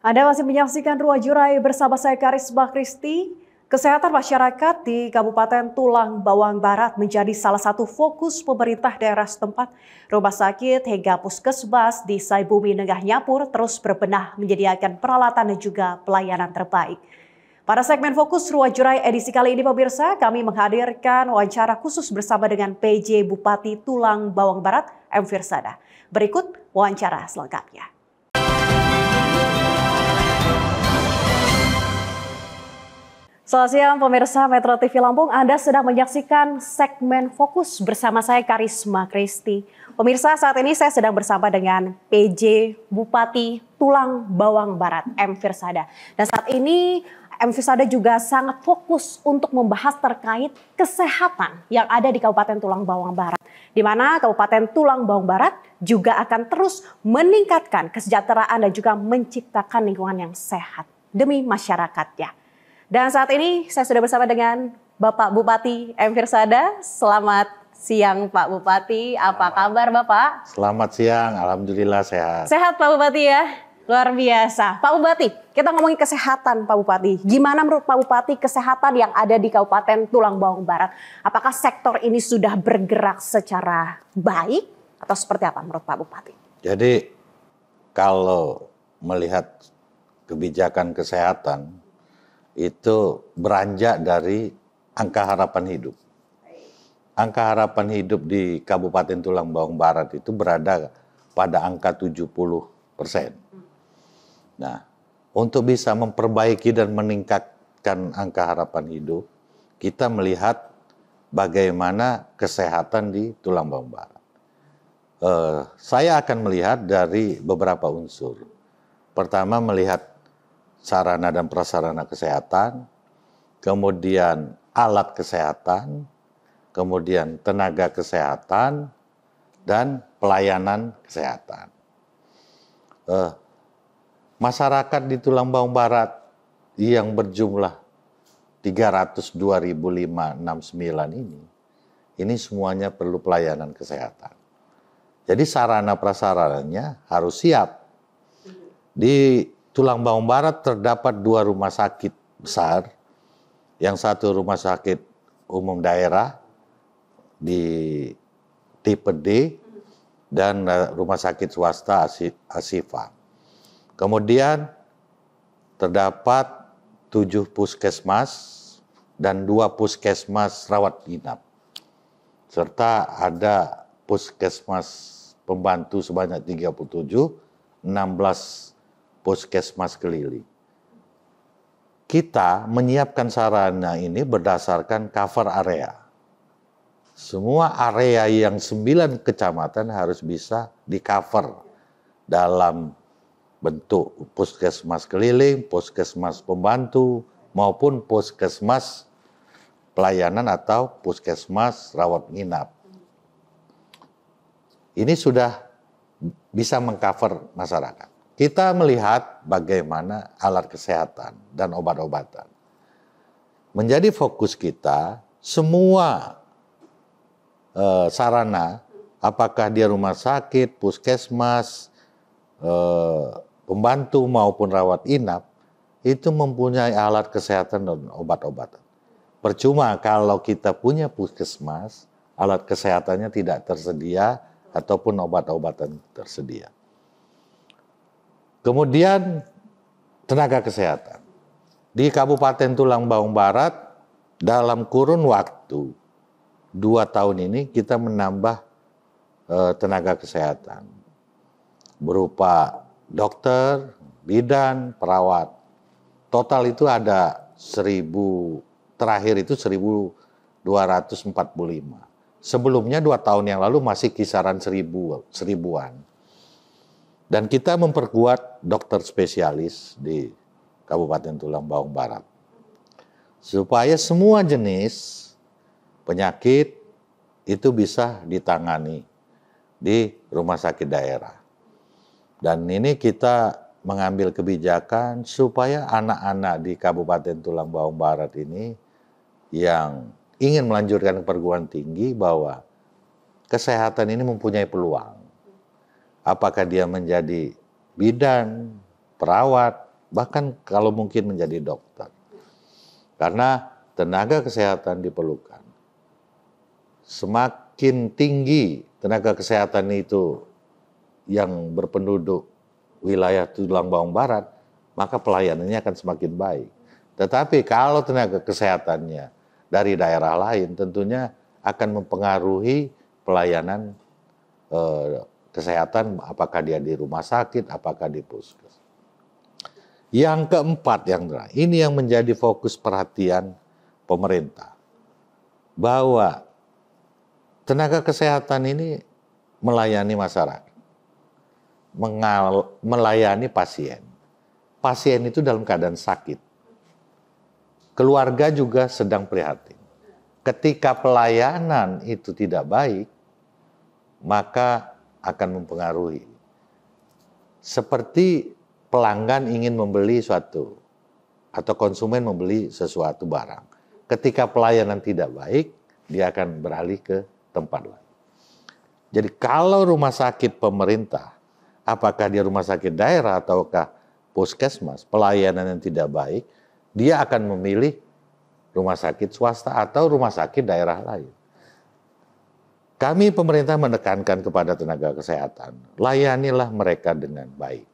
Anda masih menyaksikan Ruang Jurai bersama saya Karisma Kristi. Kesehatan masyarakat di Kabupaten Tulang Bawang Barat menjadi salah satu fokus pemerintah daerah setempat. Rumah sakit hingga puskesmas di Saibumi Nengah Nyapur terus berbenah menyediakan peralatan dan juga pelayanan terbaik. Pada segmen fokus Ruang Jurai edisi kali ini pemirsa, kami menghadirkan wawancara khusus bersama dengan PJ Bupati Tulang Bawang Barat, M. Firsada. Berikut wawancara selengkapnya. Selamat siang pemirsa Metro TV Lampung, Anda sedang menyaksikan segmen fokus bersama saya Karisma Kristi. Pemirsa saat ini saya sedang bersama dengan PJ Bupati Tulang Bawang Barat, M. Firsada. Dan saat ini M. Firsada juga sangat fokus untuk membahas terkait kesehatan yang ada di Kabupaten Tulang Bawang Barat. Di mana Kabupaten Tulang Bawang Barat juga akan terus meningkatkan kesejahteraan dan juga menciptakan lingkungan yang sehat demi masyarakatnya. Dan saat ini saya sudah bersama dengan Bapak Bupati M. Firsada. Selamat siang Pak Bupati. Apa Selamat. kabar Bapak? Selamat siang, Alhamdulillah sehat. Sehat Pak Bupati ya? Luar biasa. Pak Bupati, kita ngomongin kesehatan Pak Bupati. Gimana menurut Pak Bupati kesehatan yang ada di Kabupaten Tulang Bawang Barat? Apakah sektor ini sudah bergerak secara baik atau seperti apa menurut Pak Bupati? Jadi kalau melihat kebijakan kesehatan itu beranjak dari angka harapan hidup. Angka harapan hidup di Kabupaten Tulang Bawang Barat itu berada pada angka 70 persen. Nah, untuk bisa memperbaiki dan meningkatkan angka harapan hidup, kita melihat bagaimana kesehatan di Tulang Bawang Barat. Uh, saya akan melihat dari beberapa unsur. Pertama melihat sarana dan prasarana kesehatan, kemudian alat kesehatan, kemudian tenaga kesehatan, dan pelayanan kesehatan. Eh, masyarakat di Tulambang Barat yang berjumlah 302.569 ini, ini semuanya perlu pelayanan kesehatan. Jadi sarana prasarannya harus siap. Di Tulang Bawang Barat terdapat dua rumah sakit besar, yang satu rumah sakit umum daerah di tipe D dan eh, rumah sakit swasta Asifa. Kemudian terdapat tujuh puskesmas dan dua puskesmas rawat inap serta ada puskesmas pembantu sebanyak 37, 16 puskesmas keliling. Kita menyiapkan sarana ini berdasarkan cover area. Semua area yang sembilan kecamatan harus bisa di cover dalam bentuk puskesmas keliling, puskesmas pembantu, maupun puskesmas pelayanan atau puskesmas rawat nginap. Ini sudah bisa mengcover masyarakat. Kita melihat bagaimana alat kesehatan dan obat-obatan. Menjadi fokus kita semua eh, sarana, apakah dia rumah sakit, puskesmas, eh, pembantu maupun rawat inap, itu mempunyai alat kesehatan dan obat-obatan. Percuma kalau kita punya puskesmas, alat kesehatannya tidak tersedia ataupun obat-obatan tersedia. Kemudian tenaga kesehatan. Di Kabupaten Tulang Bawang Barat dalam kurun waktu dua tahun ini kita menambah e, tenaga kesehatan berupa dokter, bidan, perawat. Total itu ada seribu terakhir itu 1245. Sebelumnya dua tahun yang lalu masih kisaran seribu, seribuan. Dan kita memperkuat dokter spesialis di Kabupaten Tulang Bawang Barat. Supaya semua jenis penyakit itu bisa ditangani di rumah sakit daerah. Dan ini kita mengambil kebijakan supaya anak-anak di Kabupaten Tulang Bawang Barat ini yang ingin melanjutkan perguruan tinggi bahwa kesehatan ini mempunyai peluang. Apakah dia menjadi bidan, perawat, bahkan kalau mungkin menjadi dokter. Karena tenaga kesehatan diperlukan. Semakin tinggi tenaga kesehatan itu yang berpenduduk wilayah tulang bawang barat, maka pelayanannya akan semakin baik. Tetapi kalau tenaga kesehatannya dari daerah lain, tentunya akan mempengaruhi pelayanan eh, kesehatan, apakah dia di rumah sakit, apakah di puskes. Yang keempat, yang terakhir, ini yang menjadi fokus perhatian pemerintah. Bahwa tenaga kesehatan ini melayani masyarakat, mengal, melayani pasien. Pasien itu dalam keadaan sakit. Keluarga juga sedang prihatin. Ketika pelayanan itu tidak baik, maka akan mempengaruhi. Seperti pelanggan ingin membeli suatu atau konsumen membeli sesuatu barang. Ketika pelayanan tidak baik, dia akan beralih ke tempat lain. Jadi kalau rumah sakit pemerintah, apakah dia rumah sakit daerah ataukah puskesmas, pelayanan yang tidak baik, dia akan memilih rumah sakit swasta atau rumah sakit daerah lain. Kami pemerintah menekankan kepada tenaga kesehatan, layanilah mereka dengan baik.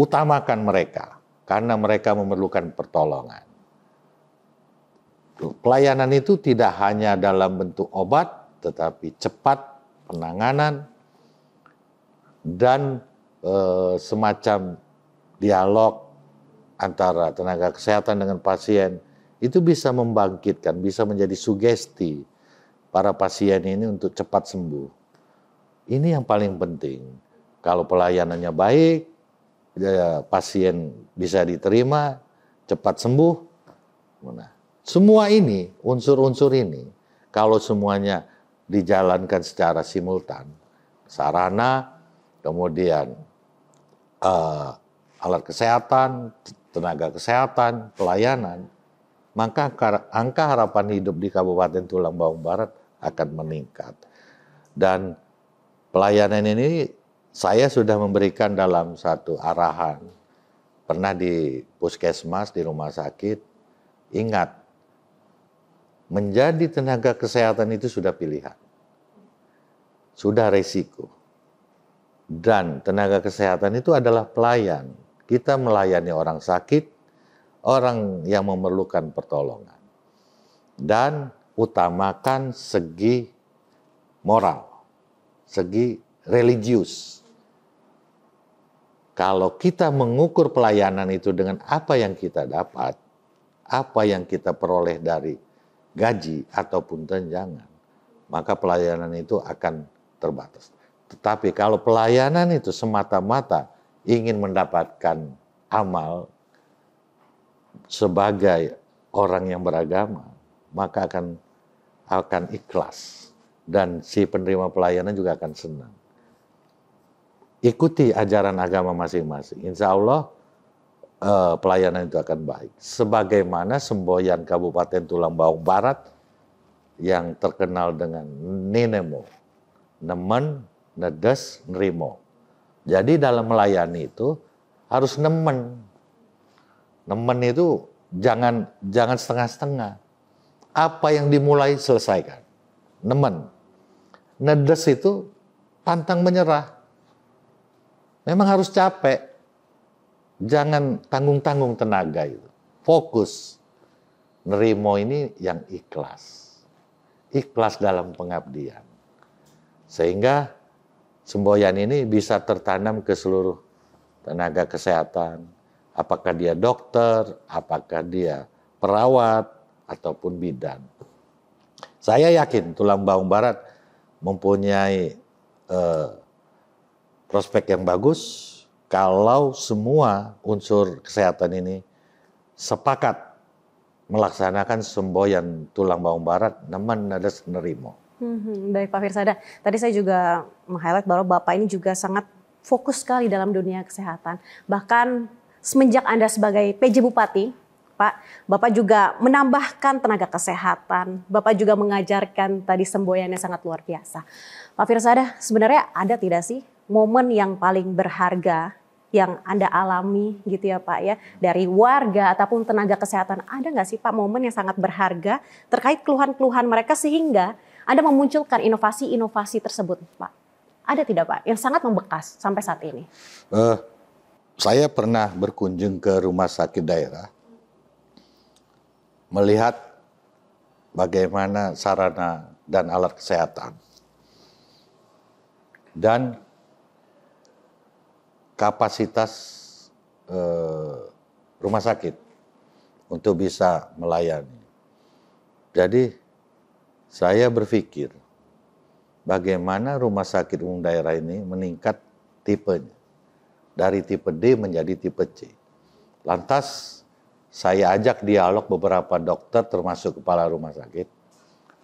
Utamakan mereka, karena mereka memerlukan pertolongan. Pelayanan itu tidak hanya dalam bentuk obat, tetapi cepat penanganan dan e, semacam dialog antara tenaga kesehatan dengan pasien itu bisa membangkitkan, bisa menjadi sugesti para pasien ini untuk cepat sembuh. Ini yang paling penting. Kalau pelayanannya baik, ya, pasien bisa diterima, cepat sembuh. Nah, semua ini, unsur-unsur ini, kalau semuanya dijalankan secara simultan, sarana, kemudian uh, alat kesehatan, tenaga kesehatan, pelayanan, maka angka harapan hidup di Kabupaten Tulang Bawang Barat akan meningkat. Dan pelayanan ini saya sudah memberikan dalam satu arahan. Pernah di puskesmas, di rumah sakit, ingat, menjadi tenaga kesehatan itu sudah pilihan. Sudah resiko. Dan tenaga kesehatan itu adalah pelayan. Kita melayani orang sakit, orang yang memerlukan pertolongan. Dan utamakan segi moral, segi religius. Kalau kita mengukur pelayanan itu dengan apa yang kita dapat, apa yang kita peroleh dari gaji ataupun tunjangan, maka pelayanan itu akan terbatas. Tetapi kalau pelayanan itu semata-mata ingin mendapatkan amal sebagai orang yang beragama, maka akan akan ikhlas dan si penerima pelayanan juga akan senang. Ikuti ajaran agama masing-masing. Insya Allah eh, pelayanan itu akan baik. Sebagaimana Semboyan Kabupaten Tulang Bawang Barat yang terkenal dengan Ninemo, Nemen, Nedes, nrimo Jadi dalam melayani itu harus nemen. Nemen itu jangan jangan setengah-setengah. Apa yang dimulai selesaikan. Nemen. Nedes itu pantang menyerah. Memang harus capek. Jangan tanggung-tanggung tenaga itu. Fokus. Nerimo ini yang ikhlas. Ikhlas dalam pengabdian. Sehingga semboyan ini bisa tertanam ke seluruh tenaga kesehatan. Apakah dia dokter, apakah dia perawat, ataupun bidan. Saya yakin tulang bawang barat mempunyai eh, prospek yang bagus kalau semua unsur kesehatan ini sepakat melaksanakan semboyan tulang bawang barat naman ada nerimo. Hmm, baik Pak Firsada, tadi saya juga meng-highlight bahwa Bapak ini juga sangat fokus sekali dalam dunia kesehatan. Bahkan semenjak Anda sebagai PJ Bupati Pak, Bapak juga menambahkan tenaga kesehatan, Bapak juga mengajarkan tadi semboyan yang sangat luar biasa. Pak Firsada, sebenarnya ada tidak sih momen yang paling berharga yang Anda alami gitu ya Pak ya, dari warga ataupun tenaga kesehatan, ada nggak sih Pak momen yang sangat berharga terkait keluhan-keluhan mereka sehingga Anda memunculkan inovasi-inovasi tersebut Pak? Ada tidak Pak yang sangat membekas sampai saat ini? Uh, saya pernah berkunjung ke rumah sakit daerah melihat bagaimana sarana dan alat kesehatan. Dan kapasitas eh, rumah sakit untuk bisa melayani. Jadi saya berpikir bagaimana rumah sakit umum daerah ini meningkat tipenya dari tipe D menjadi tipe C. Lantas saya ajak dialog beberapa dokter termasuk kepala rumah sakit.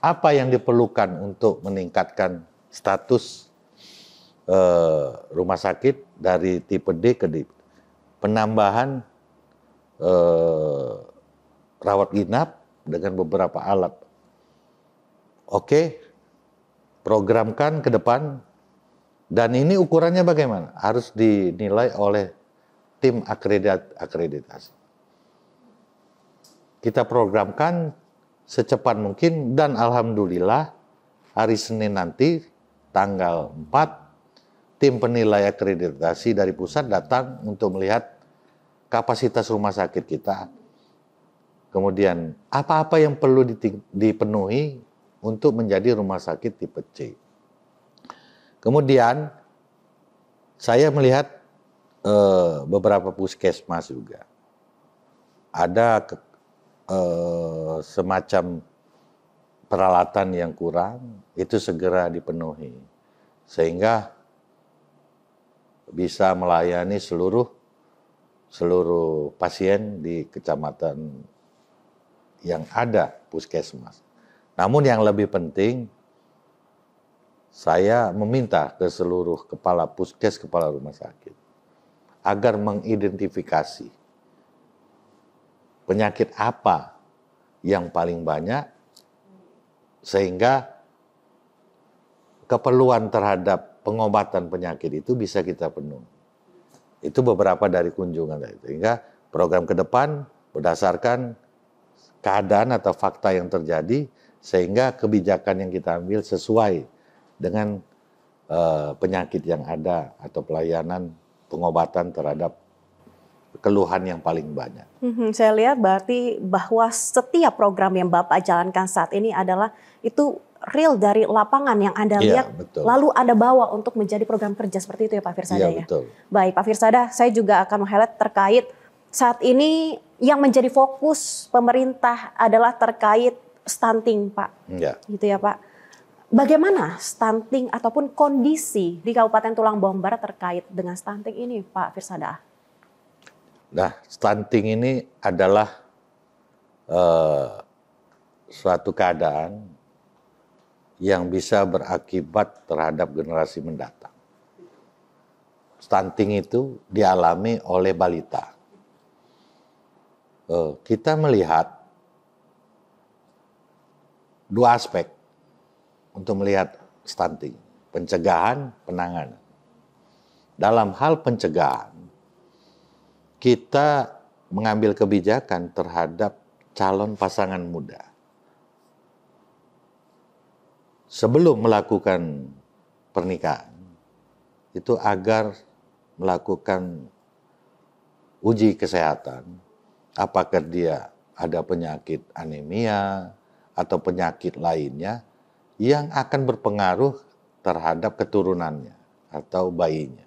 Apa yang diperlukan untuk meningkatkan status eh, rumah sakit dari tipe D ke D? Penambahan eh, rawat inap dengan beberapa alat. Oke, programkan ke depan dan ini ukurannya bagaimana? Harus dinilai oleh tim akreditasi kita programkan secepat mungkin dan alhamdulillah hari Senin nanti tanggal 4 tim penilai akreditasi dari pusat datang untuk melihat kapasitas rumah sakit kita. Kemudian apa-apa yang perlu dipenuhi untuk menjadi rumah sakit tipe C. Kemudian saya melihat eh, beberapa puskesmas juga ada Eh, semacam peralatan yang kurang itu segera dipenuhi sehingga bisa melayani seluruh seluruh pasien di kecamatan yang ada puskesmas. Namun yang lebih penting saya meminta ke seluruh kepala puskes, kepala rumah sakit agar mengidentifikasi penyakit apa yang paling banyak sehingga keperluan terhadap pengobatan penyakit itu bisa kita penuh. Itu beberapa dari kunjungan Sehingga program ke depan berdasarkan keadaan atau fakta yang terjadi sehingga kebijakan yang kita ambil sesuai dengan uh, penyakit yang ada atau pelayanan pengobatan terhadap keluhan yang paling banyak. Hmm, saya lihat berarti bahwa setiap program yang Bapak jalankan saat ini adalah itu real dari lapangan yang Anda iya, lihat, ya, betul. lalu Anda bawa untuk menjadi program kerja seperti itu ya Pak Firsada ya? ya? Betul. Baik Pak Firsada, saya juga akan melihat terkait saat ini yang menjadi fokus pemerintah adalah terkait stunting Pak. Ya. Gitu ya Pak. Bagaimana stunting ataupun kondisi di Kabupaten Tulang Bombar terkait dengan stunting ini Pak Firsada? Nah, stunting ini adalah uh, suatu keadaan yang bisa berakibat terhadap generasi mendatang. Stunting itu dialami oleh balita. Uh, kita melihat dua aspek untuk melihat stunting, pencegahan, penanganan. Dalam hal pencegahan, kita mengambil kebijakan terhadap calon pasangan muda. Sebelum melakukan pernikahan, itu agar melakukan uji kesehatan, apakah dia ada penyakit anemia atau penyakit lainnya yang akan berpengaruh terhadap keturunannya atau bayinya.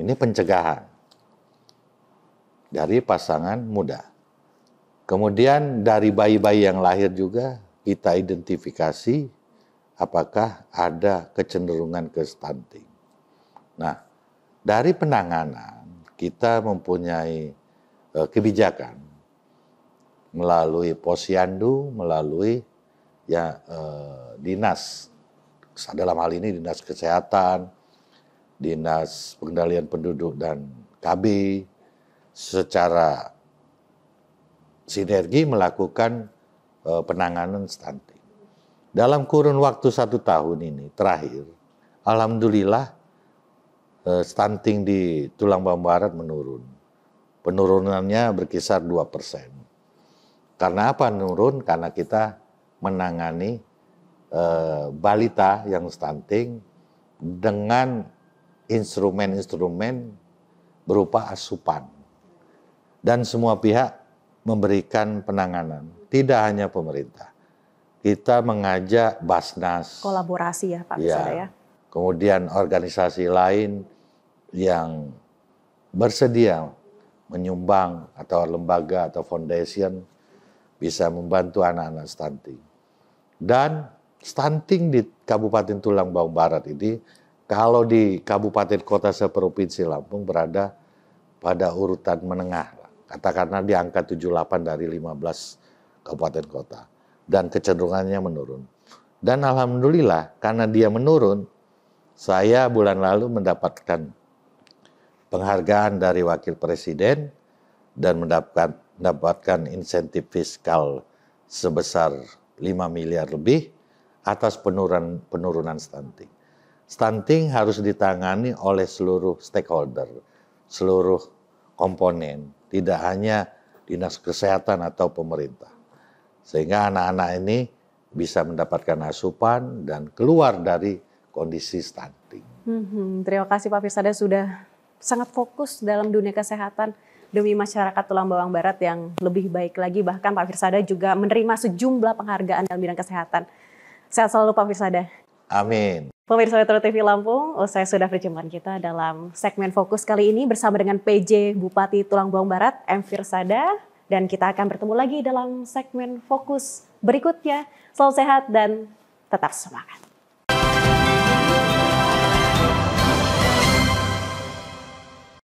Ini pencegahan dari pasangan muda. Kemudian dari bayi-bayi yang lahir juga kita identifikasi apakah ada kecenderungan ke stunting. Nah, dari penanganan kita mempunyai e, kebijakan melalui posyandu, melalui ya eh, dinas dalam hal ini dinas kesehatan, dinas pengendalian penduduk dan KB, secara sinergi melakukan eh, penanganan stunting. Dalam kurun waktu satu tahun ini terakhir, alhamdulillah eh, stunting di tulang bawang barat menurun. Penurunannya berkisar 2 persen. Karena apa menurun? Karena kita menangani e, balita yang stunting dengan instrumen-instrumen berupa asupan dan semua pihak memberikan penanganan. Tidak hanya pemerintah. Kita mengajak Basnas. Kolaborasi ya Pak ya. ya. Kemudian organisasi lain yang bersedia menyumbang atau lembaga atau foundation bisa membantu anak-anak stunting. Dan stunting di Kabupaten Tulang Bawang Barat ini kalau di kabupaten kota seprovinsi Lampung berada pada urutan menengah katakanlah di angka 78 dari 15 kabupaten kota dan kecenderungannya menurun. Dan alhamdulillah karena dia menurun, saya bulan lalu mendapatkan penghargaan dari wakil presiden dan mendapatkan mendapatkan insentif fiskal sebesar 5 miliar lebih atas penurunan penurunan stunting. Stunting harus ditangani oleh seluruh stakeholder, seluruh komponen tidak hanya dinas kesehatan atau pemerintah. Sehingga anak-anak ini bisa mendapatkan asupan dan keluar dari kondisi stunting. Hmm, terima kasih Pak Firsada sudah sangat fokus dalam dunia kesehatan demi masyarakat tulang bawang barat yang lebih baik lagi. Bahkan Pak Firsada juga menerima sejumlah penghargaan dalam bidang kesehatan. Sehat selalu Pak Firsada. Amin. Pemirsa Metro TV Lampung, saya sudah perjumpaan kita dalam segmen fokus kali ini bersama dengan PJ Bupati Tulang Bawang Barat, M. Firsada. Dan kita akan bertemu lagi dalam segmen fokus berikutnya. Selalu sehat dan tetap semangat.